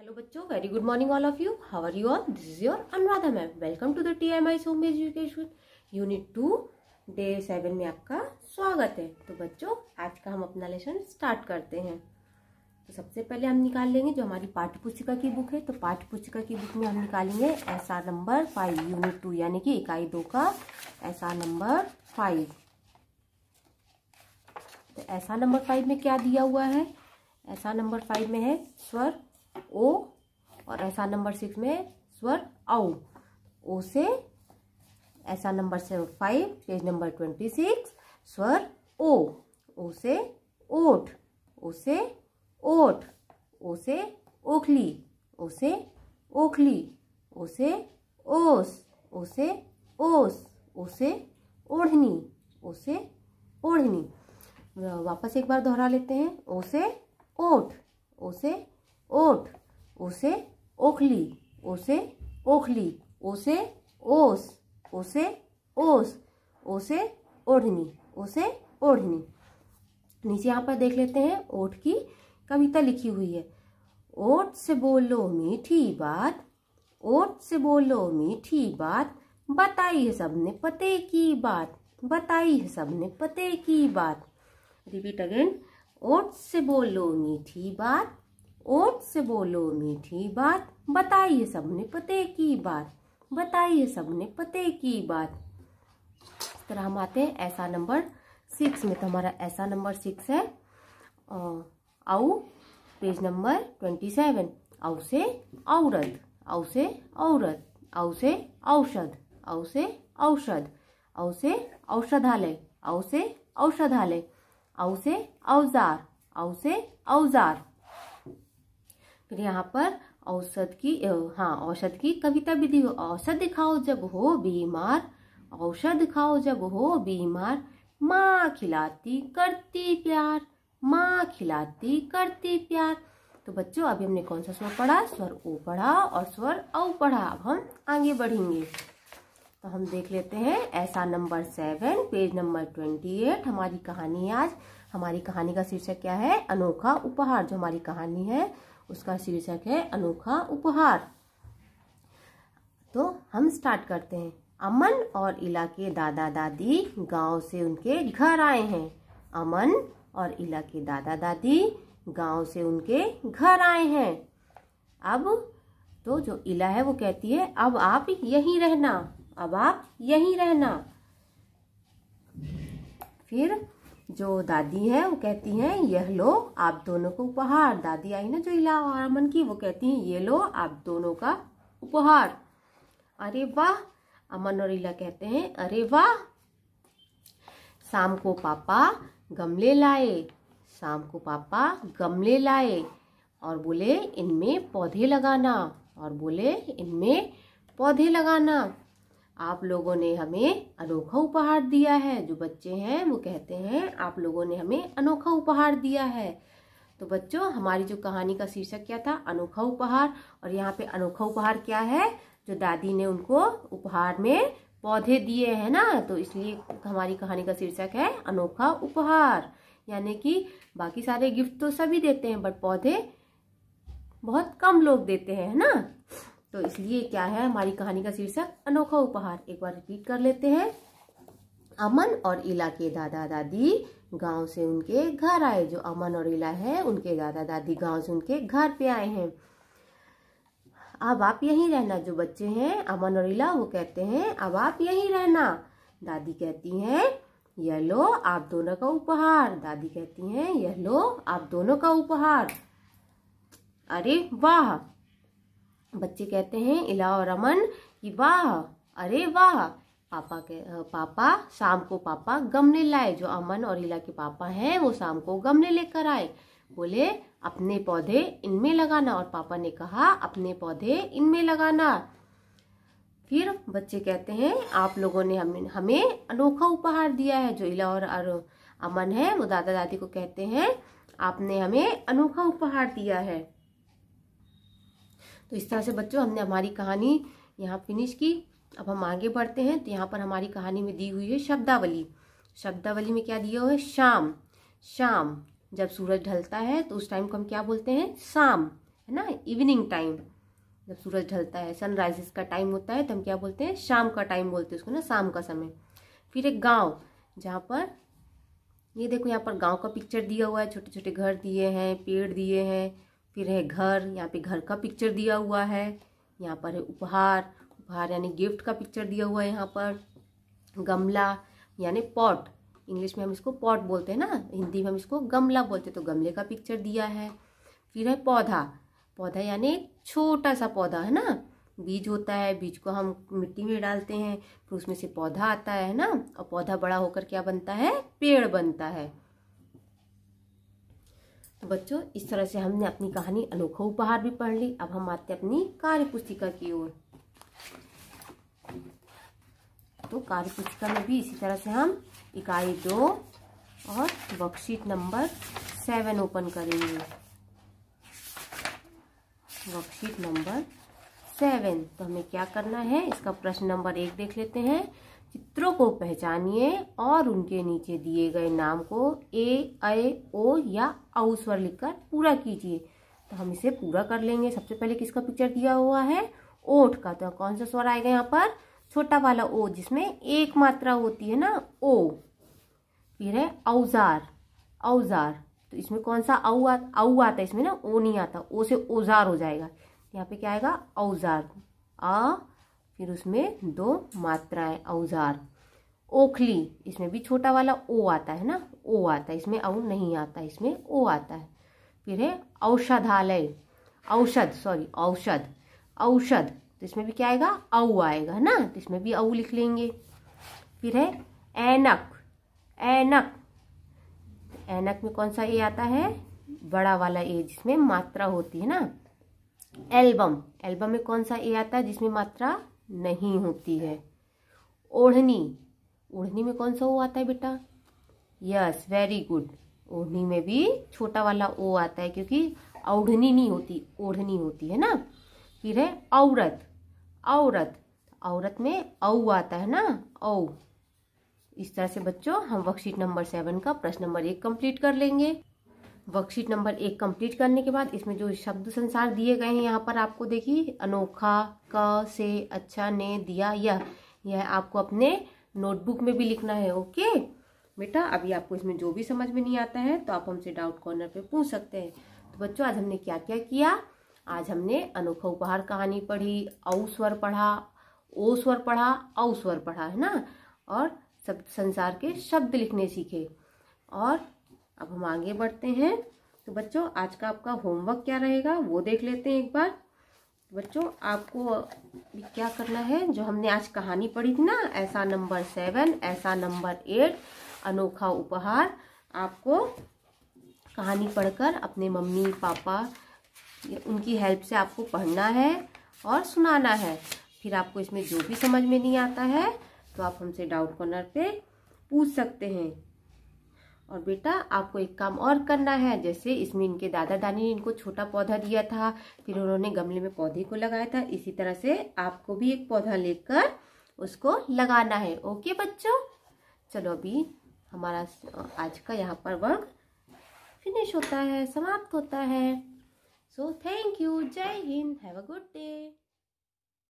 hello बच्चों very good morning all of you how are you all this is your Anuradha ma'am welcome to the T M I home education unit two day seven में आपका स्वागत है तो बच्चों आज का हम अपना लेसन स्टार्ट करते हैं तो सबसे पहले हम निकाल लेंगे जो हमारी पाठ्य पुस्तिका की बुक है तो पाठ्य पुस्तिका की बुक में हम निकालेंगे S R number five unit two यानी कि इकाई दो का एस आर नंबर फाइव तो ऐसा नंबर फाइव में क्या दिया हुआ है ऐसा नंबर फाइव में है स्वर ओ और ऐसा नंबर सिक्स में स्वर औ ओ से ऐसा number seven five page number twenty six स्वर ओ ओ से ओठ ओ से ओठ ओ से ओखली ओ से ओखली ओ से ओस ओ से ओस ओ से ओढ़नी ओ से ओढ़नी वापस एक बार दोहरा लेते हैं ओ से ओठ ओ से ओट उसे ओखली उसे ओखली उसे ओस उसे ओस उसे ओढ़नी उसे ओढ़नी नीचे यहाँ पर देख लेते हैं ओट की कविता लिखी हुई है ओट से बोलो मीठी बात ओट से बोलो मीठी बात बताई है सबने पते की बात बताई है सबने पते की बात रिपीट अगेन ओट से बोलो मीठी बात ओट से बोलो मीठी बात बताइए सबने पते की बात बताइए सबने पते की बात इस तरह हम आते हैं ऐसा नंबर सिक्स में तो हमारा ऐसा नंबर सिक्स है आऊ पेज नंबर ट्वेंटी सेवन आऊ से औरत आऊ से औरत आऊ से औषध आऊ से औषध औ से औषधालय आऊ से औषधालय आऊ से औजार आऊ से औजार फिर यहाँ पर औसत की हाँ औषध की कविता भी दी औसत दिखाओ जब हो बीमार औषध खाओ जब हो बीमार माँ खिलाती करती प्यार माँ खिलाती करती प्यार तो बच्चों अभी हमने कौन सा स्वर पढ़ा स्वर ओ पढ़ा और स्वर औ पढ़ा अब हम आगे बढ़ेंगे तो हम देख लेते हैं ऐसा number seven page number twenty eight हमारी कहानी है आज हमारी कहानी का शीर्षक क्या है अनोखा उपहार जो हमारी कहानी है उसका शीर्षक है अनोखा उपहार तो हम स्टार्ट करते हैं अमन और इला के दादा दादी गांव से उनके घर आए हैं अमन और इला के दादा दादी गांव से उनके घर आए हैं अब तो जो इला है वो कहती है अब आप यहीं रहना अब आप यहीं रहना फिर जो दादी है वो कहती हैं यह लो आप दोनों को उपहार दादी आई ना जो इला और अमन की वो कहती हैं ये लो आप दोनों का उपहार अरे वाह अमन और इला कहते हैं अरे वाह शाम को पापा गमले लाए शाम को पापा गमले लाए और बोले इनमें पौधे लगाना और बोले इनमें पौधे लगाना आप लोगों ने हमें अनोखा उपहार दिया है जो बच्चे हैं वो कहते हैं आप लोगों ने हमें अनोखा उपहार दिया है तो बच्चों हमारी जो कहानी का शीर्षक क्या था अनोखा उपहार और यहाँ पे अनोखा उपहार क्या है जो दादी ने उनको उपहार में पौधे दिए हैं ना तो इसलिए हमारी कहानी का शीर्षक है अनोखा उपहार यानी कि बाकी सारे गिफ्ट तो सभी देते हैं बट पौधे बहुत कम लोग देते हैं है ना तो इसलिए क्या है हमारी कहानी का शीर्षक अनोखा उपहार एक बार रिपीट कर लेते हैं अमन और इला के दादा दादी गांव से उनके घर आए जो अमन और इला है उनके दादा दादी गांव से उनके घर पे आए हैं अब आप यहीं रहना जो बच्चे हैं अमन और इला वो कहते हैं अब आप यहीं रहना दादी कहती हैं यह लो आप दोनों का उपहार दादी कहती हैं यह लो आप दोनों का उपहार अरे वाह बच्चे कहते हैं इला और अमन कि वाह अरे वाह पापा के पापा शाम को पापा गमले लाए जो अमन और इला के पापा हैं वो शाम को गमले लेकर आए बोले अपने पौधे इनमें लगाना और पापा ने कहा अपने पौधे इनमें लगाना फिर बच्चे कहते हैं आप लोगों ने हम हमें अनोखा उपहार दिया है जो इला और अमन है वो दादा दादी को कहते हैं आपने हमें अनोखा उपहार दिया है तो इस तरह से बच्चों हमने हमारी कहानी यहाँ फिनिश की अब हम आगे बढ़ते हैं तो यहाँ पर हमारी कहानी में दी हुई है शब्दावली शब्दावली में क्या दिया हुआ है शाम शाम जब सूरज ढलता है तो उस टाइम को हम क्या बोलते हैं शाम है ना इवनिंग टाइम जब सूरज ढलता है सनराइजेस का टाइम होता है तो हम क्या बोलते हैं शाम का टाइम बोलते हैं उसको ना शाम का समय फिर एक गाँव जहाँ पर ये देखो यहाँ पर गांव का पिक्चर दिया हुआ है छोटे छोटे घर दिए हैं पेड़ दिए हैं फिर है घर यहाँ पे घर का पिक्चर दिया हुआ है यहाँ पर है उपहार उपहार यानी गिफ्ट का पिक्चर दिया हुआ है यहाँ पर गमला यानी पॉट इंग्लिश में हम इसको पॉट बोलते हैं ना हिंदी में हम इसको गमला बोलते हैं तो गमले का पिक्चर दिया है फिर है पौधा पौधा यानी छोटा सा पौधा है ना बीज होता है बीज को हम मिट्टी में डालते हैं फिर उसमें से पौधा आता है ना और पौधा बड़ा होकर क्या बनता है पेड़ बनता है तो बच्चों इस तरह से हमने अपनी कहानी अनोखा उपहार भी पढ़ ली अब हम आते अपनी कार्य पुस्तिका की ओर तो कार्य पुस्तिका में भी इसी तरह से हम इकाई दो और वर्कशीट नंबर सेवन ओपन करेंगे वर्कशीट नंबर सेवन तो हमें क्या करना है इसका प्रश्न नंबर एक देख लेते हैं चित्रों को पहचानिए और उनके नीचे दिए गए नाम को ए ए ओ या औ स्वर लिखकर पूरा कीजिए तो हम इसे पूरा कर लेंगे सबसे पहले किसका पिक्चर दिया हुआ है ओठ का तो कौन सा स्वर आएगा यहाँ पर छोटा वाला ओ जिसमें एक मात्रा होती है ना ओ फिर है औजार औजार तो इसमें कौन सा औ आता औ आता है इसमें ना ओ नहीं आता ओ से औजार हो जाएगा यहाँ पे क्या आएगा औजार आ फिर उसमें दो मात्राएं औजार ओखली इसमें भी छोटा वाला ओ आता है ना ओ आता है इसमें औ नहीं आता इसमें ओ आता है फिर है औषधालय औषध सॉरी औषध औषध तो इसमें भी क्या आएगा औ आएगा है ना तो इसमें भी औ लिख लेंगे फिर है ऐनक ऐनक ऐनक में कौन सा ए आता है बड़ा वाला ए जिसमें मात्रा होती है ना एल्बम एल्बम में कौन सा ए आता है जिसमें मात्रा नहीं होती है ओढ़नी ओढ़नी में कौन सा ओ आता है बेटा यस वेरी गुड ओढ़नी में भी छोटा वाला ओ आता है क्योंकि औढ़नी नहीं होती ओढ़नी होती है ना फिर है औरत औरत औरत में औ आता है ना औ इस तरह से बच्चों हम वर्कशीट नंबर सेवन का प्रश्न नंबर एक कंप्लीट कर लेंगे वर्कशीट नंबर एक कंप्लीट करने के बाद इसमें जो शब्द संसार दिए गए हैं यहाँ पर आपको देखिए अनोखा क से अच्छा ने दिया यह यह आपको अपने नोटबुक में भी लिखना है ओके बेटा अभी आपको इसमें जो भी समझ में नहीं आता है तो आप हमसे डाउट कॉर्नर पे पूछ सकते हैं तो बच्चों आज हमने क्या क्या किया आज हमने अनोखा उपहार कहानी पढ़ी औ स्वर पढ़ा ओ स्वर पढ़ा औ स्वर पढ़ा है ना और सब संसार के शब्द लिखने सीखे और अब हम आगे बढ़ते हैं तो बच्चों आज का आपका होमवर्क क्या रहेगा वो देख लेते हैं एक बार तो बच्चों आपको क्या करना है जो हमने आज कहानी पढ़ी थी ना ऐसा नंबर सेवन ऐसा नंबर एट अनोखा उपहार आपको कहानी पढ़कर अपने मम्मी पापा उनकी हेल्प से आपको पढ़ना है और सुनाना है फिर आपको इसमें जो भी समझ में नहीं आता है तो आप हमसे डाउट कॉर्नर पे पूछ सकते हैं और बेटा आपको एक काम और करना है जैसे इसमें इनके दादा दानी ने इनको छोटा पौधा दिया था फिर उन्होंने गमले में पौधे को लगाया था इसी तरह से आपको भी एक पौधा लेकर उसको लगाना है ओके बच्चों चलो अभी हमारा आज का यहाँ पर वर्क फिनिश होता है समाप्त होता है सो थैंक यू जय हिंद हैव अ गुड डे